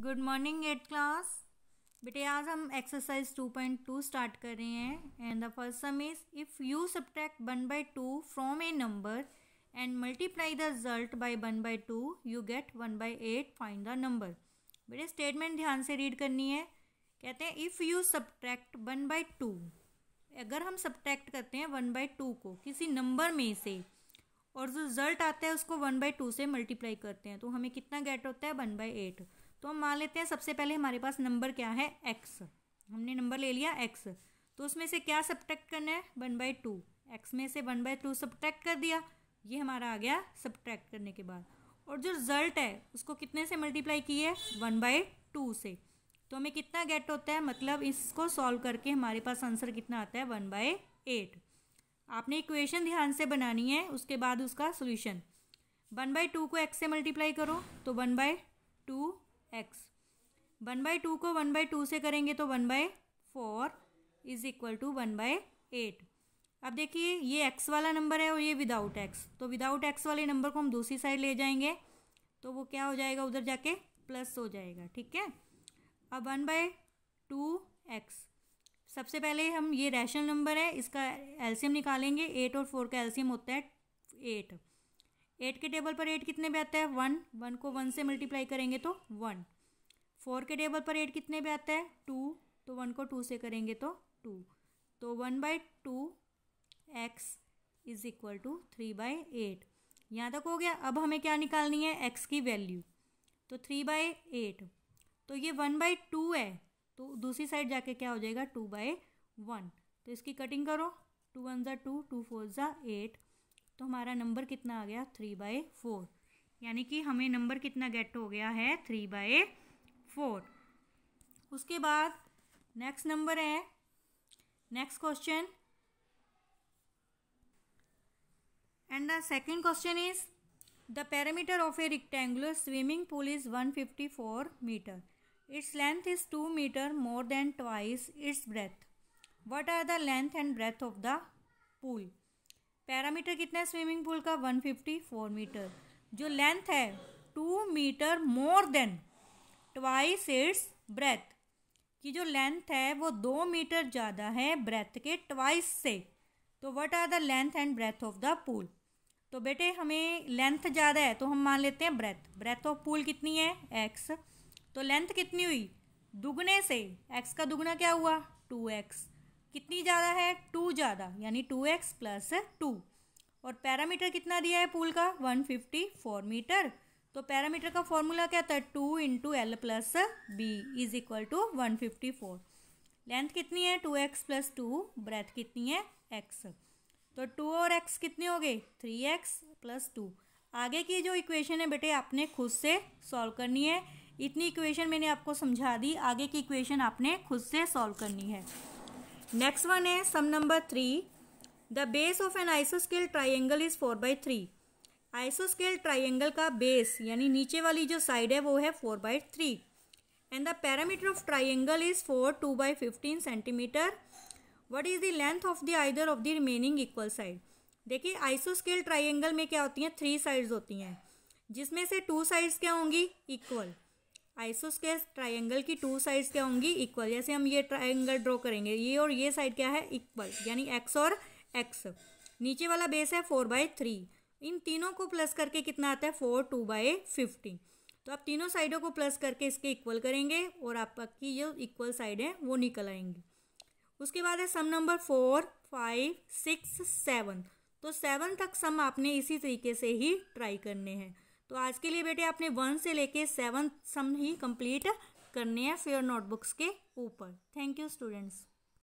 good morning eight class बेटे आज हम एक्सरसाइज 2.2 स्टार्ट कर रहे हैं and the first sum is if you subtract one by two from a number and multiply the result by one by two you get one by eight find the number बेटे statement ध्यान से read करनी है कहते हैं if you subtract one by two अगर हम subtract करते हैं वन बाई टू को किसी नंबर में से और जो रिज़ल्ट आता है उसको वन बाई टू से मल्टीप्लाई करते हैं तो हमें कितना गेट होता है वन बाई एट तो हम मान लेते हैं सबसे पहले हमारे पास नंबर क्या है एक्स हमने नंबर ले लिया एक्स तो उसमें से क्या सब्ट्रैक्ट करना है वन बाई टू एक्स में से वन बाई टू सब्ट्रैक्ट कर दिया ये हमारा आ गया सब्ट्रैक्ट करने के बाद और जो रिज़ल्ट है उसको कितने से मल्टीप्लाई किए वन बाई टू से तो हमें कितना गेट होता है मतलब इसको सॉल्व करके हमारे पास आंसर कितना आता है वन बाई एट आपने इक्वेशन ध्यान से बनानी है उसके बाद उसका सोल्यूशन वन बाई टू को एक्स से मल्टीप्लाई करो तो one by two x one by two को वन बाई टू से करेंगे तो one by four is equal to one by eight अब देखिए ये एक्स वाला नंबर है और ये विदाउट एक्स तो विदाउट एक्स वाले नंबर को हम दूसरी साइड ले जाएंगे तो वो क्या हो जाएगा उधर जाके प्लस हो जाएगा ठीक है अब वन बाय टू एक्स सबसे पहले हम ये रैशनल नंबर है इसका एल्शियम निकालेंगे एट और फोर का एल्शियम होता है एट एट के टेबल पर एट कितने पे आता है वन वन को वन से मल्टीप्लाई करेंगे तो वन फोर के टेबल पर एट कितने पे आता है टू तो वन को टू से करेंगे तो टू तो one by two x is equal to three by eight यहाँ तक हो गया अब हमें क्या निकालनी है एक्स की वैल्यू तो थ्री बाई एट तो ये वन बाई टू है तो दूसरी साइड जाके क्या हो जाएगा टू बाई वन तो इसकी कटिंग करो टू वन ज़ा टू टू फोर ज़ा एट तो हमारा नंबर कितना आ गया थ्री बाय फोर यानी कि हमें नंबर कितना गेट हो गया है थ्री बाय फोर उसके बाद नेक्स्ट नंबर है next question and the second question is the parameter of a rectangular swimming pool is one fifty four meter its length is two meter more than twice its breadth what are the length and breadth of the pool parameter कितना है swimming pool का 154 metre जो length है two meter more than twice its breadth की जो length है वो दो मीटर ज़्यादा है ब्रेथ के ट्वाइस से तो what are the length and breadth of the pool तो बेटे हमें लेंथ ज़्यादा है तो हम मान लेते हैं ब्रेथ ब्रेथ ऑफ पूल कितनी है एक्स तो लेंथ कितनी हुई दुगने से एक्स का दुगना क्या हुआ टू एक्स कितनी ज़्यादा है टू ज़्यादा यानी टू एक्स प्लस टू और पैरामीटर कितना दिया है पूल का वन फिफ्टी फोर मीटर तो पैरामीटर का फॉर्मूला क्या था two into l plus b is equal to one fifty four length कितनी है two x plus two breadth कितनी है एक्स तो टू और एक्स कितने हो गए थ्री एक्स प्लस टू आगे की जो इक्वेशन है बेटे आपने खुद से सॉल्व करनी है इतनी इक्वेशन मैंने आपको समझा दी आगे की इक्वेशन आपने खुद से सॉल्व करनी है नेक्स्ट वन है sum number three the base of N आइसोस्केल triangle is four by three आइसोस्केल triangle का बेस यानी नीचे वाली जो साइड है वो है four by three and the parameter of triangle is four two by fifteen centimetre what is the length of the either of the remaining equal side देखिए आइसोस्केल triangle में क्या होती हैं थ्री साइड्स होती हैं जिसमें से टू साइड्स क्या होंगी इक्वल आइसोस्केस ट्राइंगल की टू साइड्स क्या होंगी इक्वल जैसे हम ये ट्राइंगल ड्रॉ करेंगे ये और ये साइड क्या है इक्वल यानी एक्स और एक्स नीचे वाला बेस है फोर बाई थ्री इन तीनों को प्लस करके कितना आता है फोर टू बाई फिफ्टीन तो आप तीनों साइडों को प्लस करके इसके इक्वल करेंगे और आपकी जो इक्वल साइड है वो निकल आएंगी उसके बाद है sum number four five six seven तो सेवन तक सम आपने इसी तरीके से ही ट्राई करने हैं तो आज के लिए बेटे आपने वन से लेके सेवन सम ही कंप्लीट करने हैं फेयर नोटबुक्स के ऊपर थैंक यू स्टूडेंट्स